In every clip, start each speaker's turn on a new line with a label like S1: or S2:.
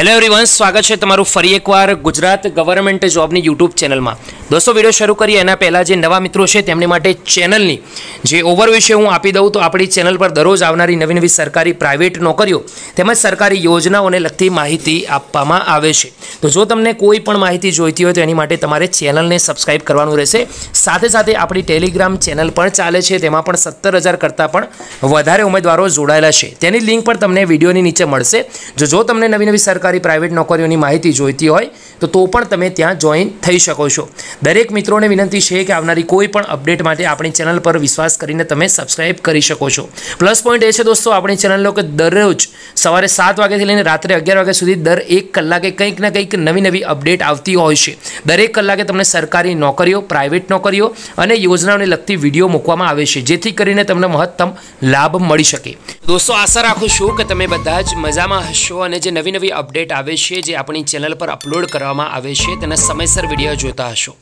S1: hello everyone સ્વાગત છે તમારું ફરી એકવાર ગુજરાત ગવર્મેન્ટ જોબની યુટ્યુબ ચેનલમાં દોસ્તો વિડીયો શરૂ કરીએ એના પહેલાં જે નવા મિત્રો છે તેમની માટે ચેનલની જે ઓવરવ્યૂ છે હું આપી દઉં તો આપણી ચેનલ પર દરરોજ આવનારી નવી નવી સરકારી પ્રાઇવેટ નોકરીઓ તેમજ સરકારી યોજનાઓને લગતી માહિતી આપવામાં આવે છે તો જો તમને કોઈ પણ માહિતી જોઈતી હોય તો એની માટે તમારે ચેનલને સબસ્ક્રાઇબ કરવાનું રહેશે સાથે સાથે આપણી ટેલિગ્રામ ચેનલ પણ ચાલે છે તેમાં પણ સત્તર હજાર કરતાં પણ વધારે ઉમેદવારો જોડાયેલા છે તેની લિંક પણ તમને વિડીયોની નીચે મળશે જો જો તમને નવી નવી સરકારી પ્રાઇવેટ નોકરીઓની માહિતી જોઈતી હોય તો તો પણ તમે ત્યાં જોઈન થઈ શકો છો દરેક મિત્રોને વિનંતી છે કે આવનારી કોઈ પણ અપડેટ માટે આપણી ચેનલ પર વિશ્વાસ કરીને તમે સબસ્ક્રાઇબ કરી શકો છો પ્લસ પોઈન્ટ એ છે દોસ્તો આપણી ચેનલનો કે દરરોજ સવારે સાત વાગ્યાથી લઈને રાત્રે અગિયાર વાગ્યા સુધી દર એક કલાકે કંઈક ને કંઈક નવી નવી અપડેટ આવતી હોય છે દરેક કલાકે તમને સરકારી નોકરીઓ પ્રાઇવેટ નોકરીઓ અને યોજનાઓને લગતી વિડીયો મૂકવામાં આવે છે જેથી કરીને તમને મહત્તમ લાભ મળી શકે દોસ્તો આશા રાખું છું કે તમે બધા જ મજામાં હશો અને જે નવી નવી અપડેટ આવે છે જે આપણી ચેનલ પર અપલોડ કરવામાં આવે છે તેના સમયસર વિડીયો જોતા હશો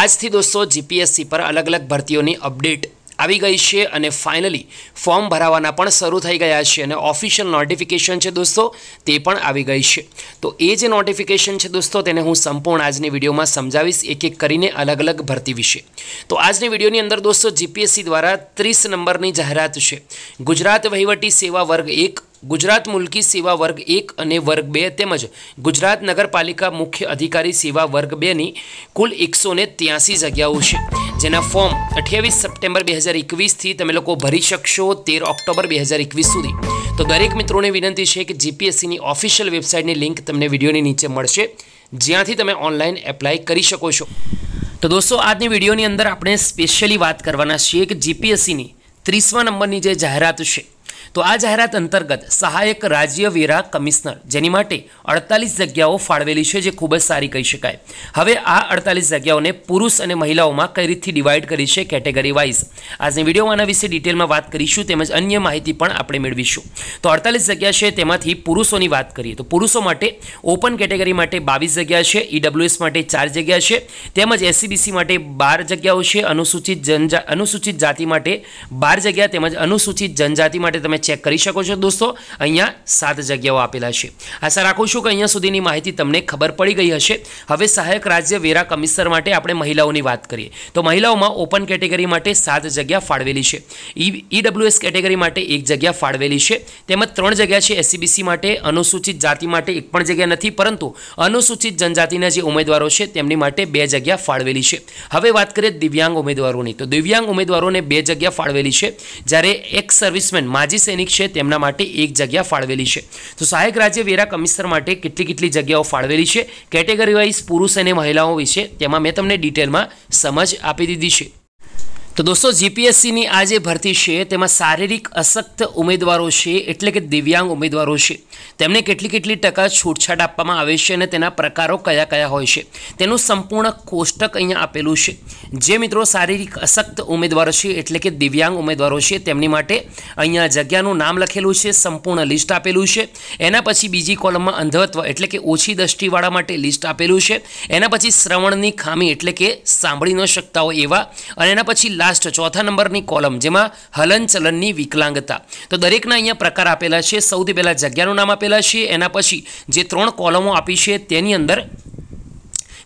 S1: આજથી દોસ્તો જીપીએસસી પર અલગ અલગ ભરતીઓની અપડેટ આવી ગઈ છે અને ફાઇનલી ફોર્મ ભરાવાના પણ શરૂ થઈ ગયા છે અને ઓફિશિયલ નોટિફિકેશન છે દોસ્તો તે પણ આવી ગઈ છે તો એ જે નોટિફિકેશન છે દોસ્તો તેને હું સંપૂર્ણ આજની વિડીયોમાં સમજાવીશ એક એક કરીને અલગ અલગ ભરતી વિશે તો આજની વિડીયોની અંદર દોસ્તો જીપીએસસી દ્વારા ત્રીસ નંબરની જાહેરાત છે ગુજરાત વહીવટી સેવા વર્ગ એક ગુજરાત મુલકી સેવા વર્ગ એક અને વર્ગ બે તેમજ ગુજરાત નગરપાલિકા મુખ્ય અધિકારી સેવા વર્ગ બેની કુલ એકસો ને ત્યાસી જગ્યાઓ છે જેના ફોર્મ અઠ્યાવીસ સપ્ટેમ્બર બે હજાર એકવીસથી તમે લોકો ભરી શકશો તેર ઓક્ટોબર બે હજાર એકવીસ સુધી તો દરેક મિત્રોને વિનંતી છે કે જીપીએસસીની ઓફિશિયલ વેબસાઇટની લિંક તમને વિડીયોની નીચે મળશે જ્યાંથી તમે ઓનલાઈન એપ્લાય કરી શકો છો તો દોસ્તો આજની વિડીયોની અંદર આપણે સ્પેશિયલી વાત કરવાના છીએ કે જીપીએસસીની ત્રીસમા નંબરની જે જાહેરાત છે તો આ જાહેરાત અંતર્ગત સહાયક રાજ્ય વેરા કમિશનર જેની માટે અડતાલીસ જગ્યાઓ ફાળવેલી છે જે ખૂબ જ સારી કહી શકાય હવે આ અડતાલીસ જગ્યાઓને પુરુષ અને મહિલાઓમાં કઈ રીતથી ડિવાઈડ કરી છે કેટેગરી વાઇઝ આજની વિડીયોમાં આના વિશે ડિટેલમાં વાત કરીશું તેમજ અન્ય માહિતી પણ આપણે મેળવીશું તો અડતાલીસ જગ્યા છે તેમાંથી પુરુષોની વાત કરીએ તો પુરુષો માટે ઓપન કેટેગરી માટે બાવીસ જગ્યા છે ઈડબ્લ્યુએસ e માટે ચાર જગ્યા છે તેમજ એસસીબીસી માટે બાર જગ્યાઓ છે અનુસૂચિત જનજા અનુસૂચિત જાતિ માટે બાર જગ્યા તેમજ અનુસૂચિત જનજાતિ માટે તમે ચેક કરી શકો છો દોસ્તો અહીંયા સાત જગ્યાઓ આપેલા છે આશા રાખું છું કે અહીંયા સુધીની માહિતી તમને ખબર પડી ગઈ હશે હવે સહાયક રાજ્ય વેરા કમિશનર માટે આપણે મહિલાઓની વાત કરીએ તો મહિલાઓમાં ઓપન કેટેગરી માટે સાત જગ્યા ફાળવેલી છે ઈડબ્લ્યુએસ કેટેગરી માટે એક જગ્યા ફાળવેલી છે તેમજ ત્રણ જગ્યા છે એસસીબીસી માટે અનુસૂચિત જાતિ માટે એક પણ જગ્યા નથી પરંતુ અનુસૂચિત જનજાતિના જે ઉમેદવારો છે તેમની માટે બે જગ્યા ફાળવેલી છે હવે વાત કરીએ દિવ્યાંગ ઉમેદવારોની તો દિવ્યાંગ ઉમેદવારોને બે જગ્યા ફાળવેલી છે જ્યારે એક્સ સર્વિસમેન માજી સૈનિક છે તેમના માટે એક જગ્યા ફાળવેલી છે તો સહાયક રાજ્ય વેરા કમિશનર માટે કેટલી કેટલી જગ્યાઓ ફાળવેલી છે કેટેગરી વાઇઝ પુરુષ અને મહિલાઓ વિશે તેમાં મેં તમને ડિટેલમાં સમજ આપી દીધી છે તો દોસ્તો જીપીએસસીની આ જે ભરતી છે તેમાં શારીરિક અશક્ત ઉમેદવારો છે એટલે કે દિવ્યાંગ ઉમેદવારો છે તેમને કેટલી કેટલી ટકા છૂટછાટ આપવામાં આવે છે અને તેના પ્રકારો કયા કયા હોય છે તેનું સંપૂર્ણ કોષ્ટક અહીંયા આપેલું છે જે મિત્રો શારીરિક અશક્ત ઉમેદવારો છે એટલે કે દિવ્યાંગ ઉમેદવારો છે તેમની માટે અહીંયા જગ્યાનું નામ લખેલું છે સંપૂર્ણ લિસ્ટ આપેલું છે એના પછી બીજી કોલમમાં અંધત્વ એટલે કે ઓછી દ્રષ્ટિવાળા માટે લિસ્ટ આપેલું છે એના પછી શ્રવણની ખામી એટલે કે સાંભળી ન શકતા હોય એવા અને એના પછી લાસ્ટ ચોથા નંબરની કોલમ જેમાં હલનચલનની વિકલાંગતા તો દરેકના અહીંયા પ્રકાર આપેલા છે સૌથી પહેલાં જગ્યાનું નામ આપેલા છે એના પછી જે ત્રણ કોલમો આપી છે તેની અંદર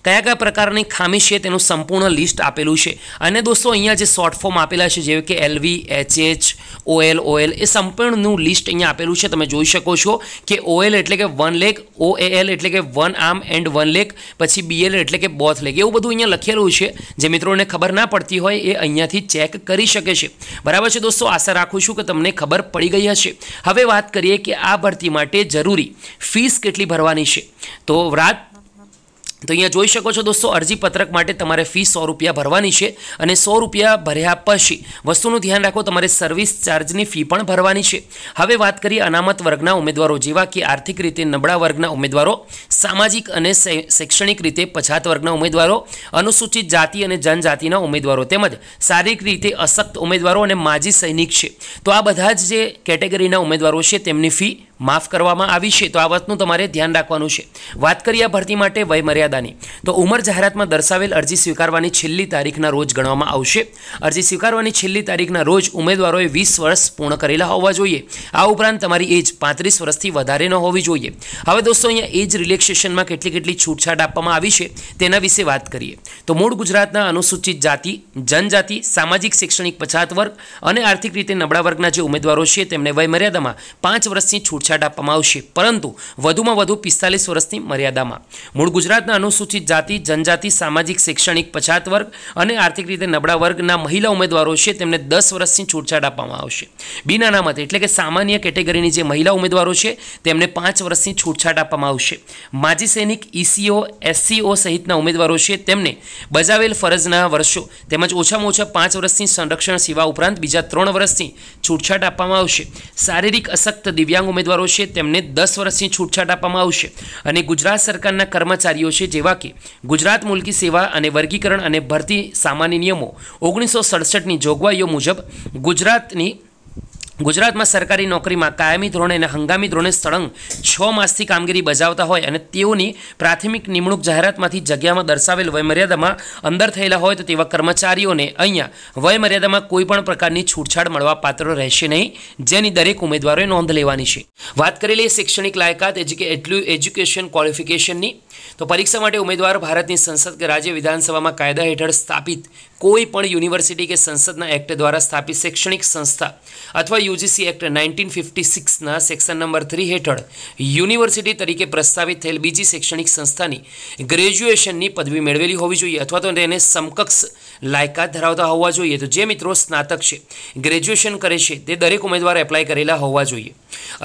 S1: કયા કયા પ્રકારની ખામી છે તેનું સંપૂર્ણ લિસ્ટ આપેલું છે અને દોસ્તો અહીંયા જે શોર્ટ ફોર્મ આપેલા છે જેવી કે એલવી એચએચ ઓએલ ઓએલ એ સંપૂર્ણનું લિસ્ટ અહીંયા આપેલું છે તમે જોઈ શકો છો કે ઓએલ એટલે કે વન લેક ઓએએલ એટલે કે one arm and one leg પછી બીએલ એટલે કે બોથ લેક એવું બધું અહીંયા લખેલું છે જે મિત્રોને ખબર ના પડતી હોય એ અહીંયાથી ચેક કરી શકે છે બરાબર છે દોસ્તો આશા રાખું છું કે તમને ખબર પડી ગઈ હશે હવે વાત કરીએ કે આ ભરતી માટે જરૂરી ફીસ કેટલી ભરવાની છે તો રાત તો અહીંયા જોઈ શકો છો દોસ્તો અરજી પત્રક માટે તમારે ફી સો રૂપિયા ભરવાની છે અને સો રૂપિયા ભર્યા પછી વસ્તુનું ધ્યાન રાખો તમારે સર્વિસ ચાર્જની ફી પણ ભરવાની છે હવે વાત કરીએ અનામત વર્ગના ઉમેદવારો જેવા કે આર્થિક રીતે નબળા વર્ગના ઉમેદવારો સામાજિક અને શૈક્ષણિક રીતે પછાત વર્ગના ઉમેદવારો અનુસૂચિત જાતિ અને જનજાતિના ઉમેદવારો તેમજ શારીરિક રીતે અશક્ત ઉમેદવારો અને માજી સૈનિક છે તો આ બધા જ જે કેટેગરીના ઉમેદવારો છે તેમની ફી માફ કરવામાં આવી છે તો આ વાતનું તમારે ધ્યાન રાખવાનું છે વાત કરીએ આ ભરતી માટે વયમર્યાદા મર્યાદાની તો ઉંમર જાહેરાતમાં દર્શાવેલ અરજી સ્વીકારવાની છેલ્લી તારીખના રોજ ગણવામાં આવશે અરજી સ્વીકારવાની છેલ્લી તારીખના રોજ ઉમેદવારોએ વીસ વર્ષ પૂર્ણ કરેલા હોવા જોઈએ આ ઉપરાંત તમારી એજ પાંત્રીસ વર્ષથી વધારે ન હોવી જોઈએ હવે દોસ્તો અહીંયા એજ રિલેક્સેશનમાં કેટલી કેટલી છૂટછાટ આપવામાં આવી છે તેના વિશે વાત કરીએ તો મૂળ ગુજરાતના અનુસૂચિત જાતિ જનજાતિ સામાજિક શૈક્ષણિક પછાત વર્ગ અને આર્થિક રીતે નબળા વર્ગના જે ઉમેદવારો છે તેમને વયમર્યાદામાં પાંચ વર્ષની છૂટછાટ આપવામાં આવશે પરંતુ વધુમાં વધુ પિસ્તાલીસ વર્ષની મર્યાદામાં મૂળ ગુજરાતના અનુસૂચિત જાતિ જનજાતિ સામાજિક શૈક્ષણિક પછાત વર્ગ અને આર્થિક રીતે નબળા વર્ગના મહિલા ઉમેદવારો છે તેમને દસ વર્ષની છૂટછાટ આપવામાં આવશે બિન અનામત એટલે કે સામાન્ય કેટેગરીની જે મહિલા ઉમેદવારો છે તેમને પાંચ વર્ષની છૂટછાટ આપવામાં આવશે માજી સૈનિક ઈસીઓ એસસીઓ સહિતના ઉમેદવારો છે તેમને બજાવેલ ફરજના વર્ષો તેમજ ઓછામાં ઓછા પાંચ વર્ષની સંરક્ષણ સેવા ઉપરાંત બીજા ત્રણ વર્ષની છૂટછાટ આપવામાં આવશે શારીરિક અશક્ત દિવ્યાંગ ઉમેદવારો છે તેમને દસ વર્ષની છૂટછાટ આપવામાં આવશે અને ગુજરાત સરકારના કર્મચારીઓ છે જેવા કે ગુજરાત મુલકી સેવા અને વર્ગીકરણ અને ભરતી સામાન્ય નિયમો ઓગણીસો સડસઠની જોગવાઈઓ મુજબ ગુજરાતની ગુજરાતમાં સરકારી નોકરીમાં કાયમી ધોરણે અને હંગામી ધોરણે સળંગ છ માસથી કામગીરી બજાવતા હોય અને તેઓની પ્રાથમિક નિમણૂક જાહેરાતમાંથી જગ્યામાં દર્શાવેલ વયમર્યાદામાં અંદર થયેલા હોય તો તેવા કર્મચારીઓને અહીંયા વયમર્યાદામાં કોઈપણ પ્રકારની છૂટછાટ મળવા પાત્ર રહેશે નહીં જેની દરેક ઉમેદવારોએ નોંધ લેવાની છે વાત કરેલી શૈક્ષણિક લાયકાત એટલું એજ્યુકેશન ક્વોલિફિકેશનની તો પરીક્ષા માટે ઉમેદવાર ભારતની સંસદ કે રાજ્ય વિધાનસભામાં કાયદા હેઠળ સ્થાપિત કોઈ પણ યુનિવર્સિટી કે સંસદના એક્ટ દ્વારા સ્થાપિત શૈક્ષણિક સંસ્થા અથવા યુજીસી એક્ટ નાઇન્ટીન ફિફ્ટી સિક્સના સેક્શન નંબર થ્રી હેઠળ યુનિવર્સિટી તરીકે પ્રસ્તાવિત થયેલ બીજી શૈક્ષણિક સંસ્થાની ગ્રેજ્યુએશનની પદવી મેળવેલી હોવી જોઈએ અથવા તો તેને સમકક્ષ લાયકાત ધરાવતા હોવા જોઈએ તો જે મિત્રો સ્નાતક છે ગ્રેજ્યુએશન કરે છે તે દરેક ઉમેદવાર એપ્લાય કરેલા હોવા જોઈએ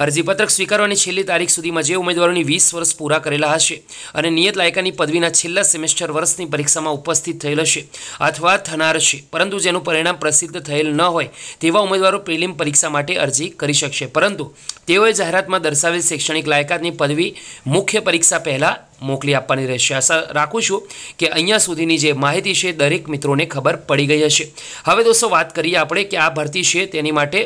S1: અરજીપત્રક સ્વીકારવાની છેલ્લી તારીખ સુધીમાં જે ઉમેદવારોની વીસ વર્ષ પૂરા કરેલા હશે અને નિયત લાયકાની પદવીના છેલ્લા સેમેસ્ટર વર્ષની પરીક્ષામાં ઉપસ્થિત થયેલ હશે અથવા થનાર છે પરંતુ જેનું પરિણામ પ્રસિદ્ધ થયેલ ન હોય તેવા ઉમેદવારો પ્રિલિમ પરીક્ષા માટે અરજી કરી શકશે પરંતુ તેઓએ જાહેરાતમાં દર્શાવેલ શૈક્ષણિક લાયકાતની પદવી મુખ્ય પરીક્ષા પહેલાં મોકલી આપવાની રહેશે આશા રાખું છું કે અહીંયા સુધીની જે માહિતી છે દરેક મિત્રોને ખબર પડી ગઈ હશે હવે દોસ્તો વાત કરીએ આપણે કે આ ભરતી છે તેની માટે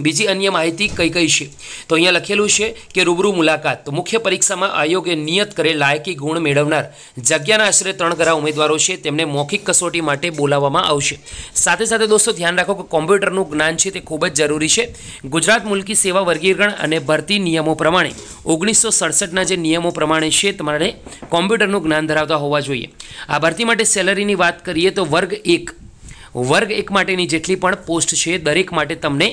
S1: બીજી અન્ય માહિતી કઈ કઈ છે તો અહીંયા લખેલું છે કે રૂબરૂ મુલાકાત તો મુખ્ય પરીક્ષામાં આયોગે નિયત કરે લાયકી ગુણ મેળવનાર જગ્યાના આશરે ત્રણ ઘરા ઉમેદવારો છે તેમને મૌખિક કસોટી માટે બોલાવવામાં આવશે સાથે સાથે દોસ્તો ધ્યાન રાખો કે કોમ્પ્યુટરનું જ્ઞાન છે તે ખૂબ જ જરૂરી છે ગુજરાત મુલકી સેવા વર્ગીકરણ અને ભરતી નિયમો પ્રમાણે ઓગણીસો સડસઠના જે નિયમો પ્રમાણે છે તમારે કોમ્પ્યુટરનું જ્ઞાન ધરાવતા હોવા જોઈએ આ ભરતી માટે સેલરીની વાત કરીએ તો વર્ગ એક વર્ગ એક માટેની જેટલી પણ પોસ્ટ છે દરેક માટે તમને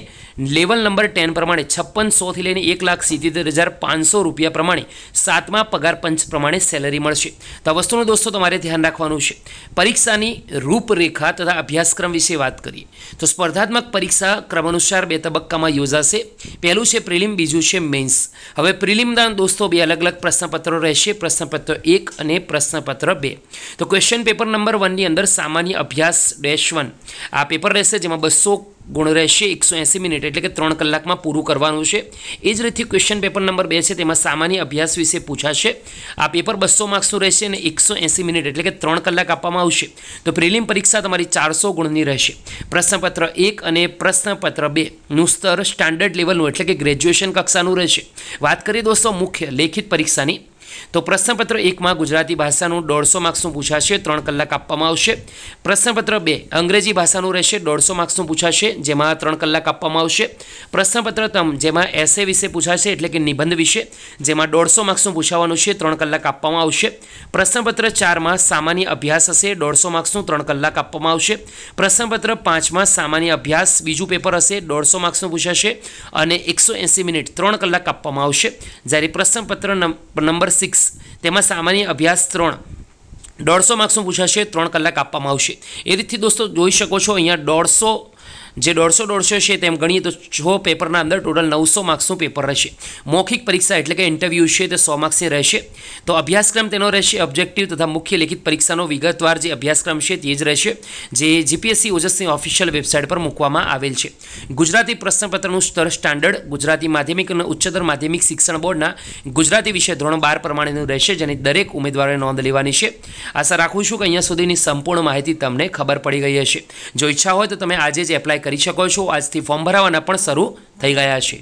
S1: લેવલ નંબર ટેન પ્રમાણે છપ્પન સોથી લઈને એક લાખ સિત્તેર હજાર પાંચસો રૂપિયા પ્રમાણે સાતમા પગાર પંચ પ્રમાણે સેલરી મળશે તો આ વસ્તુનું દોસ્તો તમારે ધ્યાન રાખવાનું છે પરીક્ષાની રૂપરેખા તથા અભ્યાસક્રમ વિશે વાત કરીએ તો સ્પર્ધાત્મક પરીક્ષા ક્રમ અનુસાર બે તબક્કામાં યોજાશે પહેલું છે પ્રિલિમ બીજું છે મેન્સ હવે પ્રિલિમના દોસ્તો બે અલગ અલગ પ્રશ્નપત્રો રહેશે પ્રશ્નપત્ર એક અને પ્રશ્નપત્ર બે તો ક્વેશ્ચન પેપર નંબર વનની અંદર સામાન્ય અભ્યાસ ડેશ વન વન આ પેપર રહેશે જેમાં બસો ગુણ રહેશે એકસો એંસી મિનિટ એટલે કે ત્રણ કલાકમાં પૂરું કરવાનું છે એ જ રીતે ક્વેશ્ચન પેપર નંબર બે છે તેમાં સામાન્ય અભ્યાસ વિશે પૂછાશે આ પેપર બસો માર્ક્સનું રહેશે અને એકસો એંસી મિનિટ એટલે કે ત્રણ કલાક આપવામાં આવશે તો પ્રિલિમ પરીક્ષા તમારી ચારસો ગુણની રહેશે પ્રશ્નપત્ર એક અને પ્રશ્નપત્ર બેનું સ્તર સ્ટાન્ડર્ડ લેવલનું એટલે કે ગ્રેજ્યુએશન કક્ષાનું રહેશે વાત કરીએ દોસ્તો મુખ્ય લેખિત પરીક્ષાની તો પ્રશ્નપત્ર એકમાં ગુજરાતી ભાષાનું દોઢસો માર્ક્સનું પૂછાશે ત્રણ કલાક આપવામાં આવશે પ્રશ્નપત્ર બે અંગ્રેજી ભાષાનું રહેશે દોઢસો માર્ક્સનું પૂછાશે જેમાં ત્રણ કલાક આપવામાં આવશે પ્રશ્નપત્ર ત્રણ જેમાં એસે વિશે પૂછાશે એટલે કે નિબંધ વિશે જેમાં દોઢસો માર્ક્સનું પૂછાવાનું છે ત્રણ કલાક આપવામાં આવશે પ્રશ્નપત્ર ચારમાં સામાન્ય અભ્યાસ હશે દોઢસો માર્ક્સનું ત્રણ કલાક આપવામાં આવશે પ્રશ્નપત્ર પાંચમાં સામાન્ય અભ્યાસ બીજું પેપર હશે દોઢસો માર્ક્સનું પૂછાશે અને એકસો એંસી મિનિટ ત્રણ કલાક આપવામાં આવશે જ્યારે પ્રશ્નપત્ર નંબર સિક્સ તેમાં સામાન્ય અભ્યાસ ત્રણ દોઢસો માર્ક્સનું પૂછાશે ત્રણ કલાક આપવામાં આવશે એ રીતથી દોસ્તો જોઈ શકો છો અહીંયા દોઢસો જે દોઢસો દોઢસો છે તેમ ગણીએ તો છ પેપરના અંદર ટોટલ નવસો માર્ક્સનું પેપર રહેશે મૌખિક પરીક્ષા એટલે કે ઇન્ટરવ્યૂ છે તે સો માર્ક્સની રહેશે તો અભ્યાસક્રમ તેનો રહેશે ઓબ્જેક્ટિવ તથા મુખ્ય લેખિત પરીક્ષાનો વિગતવાર જે અભ્યાસક્રમ છે તે જ રહેશે જે જીપીએસસી ઓજસની ઓફિશિયલ વેબસાઇટ પર મૂકવામાં આવેલ છે ગુજરાતી પ્રશ્નપત્રનું સ્તર સ્ટાન્ડર્ડ ગુજરાતી માધ્યમિક અને ઉચ્ચતર માધ્યમિક શિક્ષણ બોર્ડના ગુજરાતી વિષય ધોરણ બાર પ્રમાણેનું રહેશે જેની દરેક ઉમેદવારે નોંધ લેવાની છે આશા રાખું છું કે અહીંયા સુધીની સંપૂર્ણ માહિતી તમને ખબર પડી ગઈ હશે જો ઈચ્છા હોય તો તમે આજે જ એપ્લાય કરી શકો છો આજથી ફોર્મ ભરાવાના પણ શરૂ થઈ ગયા છે